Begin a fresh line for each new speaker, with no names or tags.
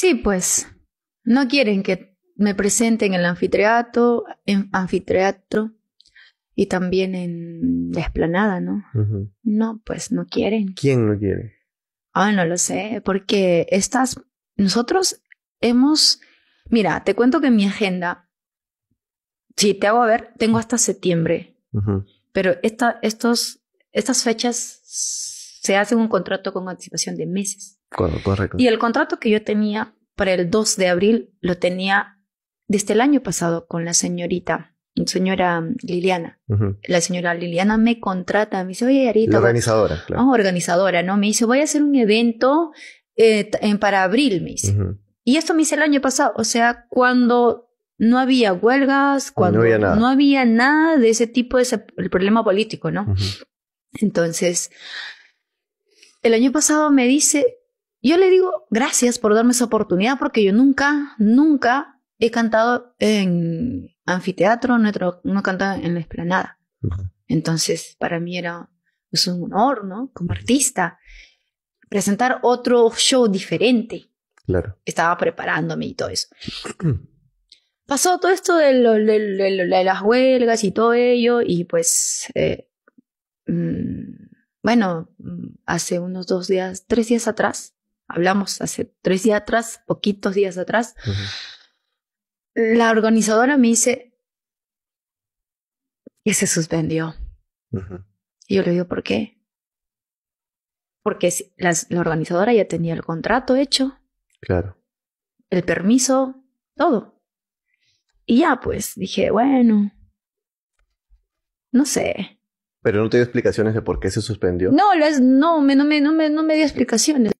Sí, pues no quieren que me presente en el anfiteatro, y también en la esplanada, ¿no? No, pues no quieren. ¿Quién no quiere? Ah, no lo sé, porque estas, nosotros hemos, mira, te cuento que mi agenda, si te hago a ver, tengo hasta septiembre, pero esta, estos, estas fechas se hace un contrato con anticipación de meses. Correcto. Y el contrato que yo tenía para el 2 de abril lo tenía desde el año pasado con la señorita, señora mm, Liliana. La señora Liliana me contrata, me dice, oye, Arita. organizadora, claro. Ah, organizadora, ¿no? Me dice, voy a hacer un evento eh, para abril, me dice. Y esto me hice el año pasado, o sea, cuando no había huelgas, cuando no había nada, de ese tipo de el problema político, ¿no? Entonces, el año pasado me dice, yo le digo gracias por darme esa oportunidad porque yo nunca, nunca he cantado en anfiteatro, no he, cantado en la esplanada. Entonces, para mí era un honor, ¿no? Como artista, presentar otro show diferente. Claro. Estaba preparándome y todo eso. Pasó todo esto de, las huelgas y todo ello, y pues, eh, mm, bueno, Mm, hace unos dos días, tres días atrás, hablamos hace tres días atrás, poquitos días atrás, la organizadora me dice que se suspendió. Y yo le digo, ¿por qué? Porque la, la organizadora ya tenía el contrato hecho. Claro. El permiso, todo. Y ya, pues dije, bueno, no sé. Pero no te dio explicaciones de por qué se suspendió. No, no, no, no, me, no me dio explicaciones.